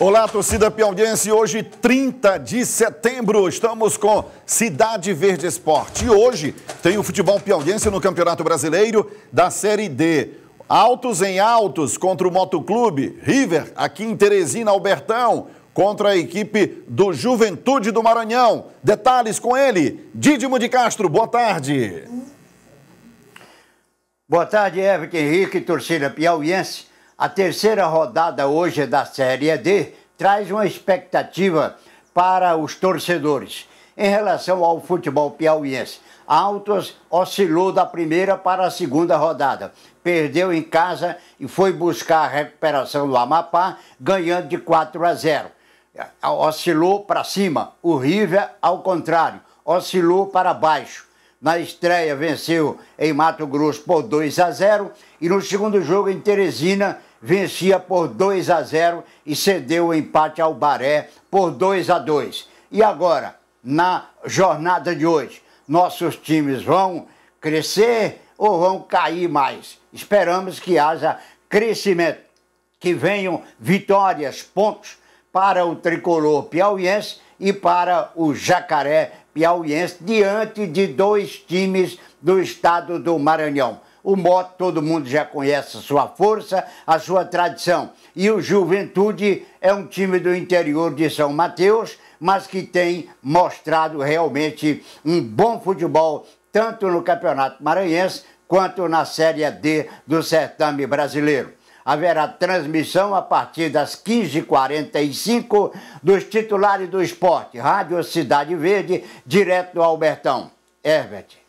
Olá, torcida piauiense. Hoje, 30 de setembro, estamos com Cidade Verde Esporte. E hoje tem o futebol piauiense no Campeonato Brasileiro da Série D. Altos em Altos contra o Motoclube River, aqui em Teresina, Albertão, contra a equipe do Juventude do Maranhão. Detalhes com ele, Didimo de Castro. Boa tarde. Boa tarde, Everton Henrique, torcida piauiense. A terceira rodada hoje da Série D traz uma expectativa para os torcedores. Em relação ao futebol piauiense, Altos oscilou da primeira para a segunda rodada. Perdeu em casa e foi buscar a recuperação do Amapá, ganhando de 4 a 0. Oscilou para cima. O River, ao contrário, oscilou para baixo. Na estreia, venceu em Mato Grosso por 2 a 0 e no segundo jogo em Teresina, vencia por 2 a 0 e cedeu o empate ao Baré por 2 a 2. E agora, na jornada de hoje, nossos times vão crescer ou vão cair mais? Esperamos que haja crescimento, que venham vitórias, pontos para o tricolor piauiense e para o jacaré piauiense diante de dois times do estado do Maranhão. O Moto, todo mundo já conhece a sua força, a sua tradição. E o Juventude é um time do interior de São Mateus, mas que tem mostrado realmente um bom futebol, tanto no Campeonato Maranhense quanto na Série D do certame brasileiro haverá transmissão a partir das 15h45 dos titulares do esporte. Rádio Cidade Verde, direto do Albertão. Herbert.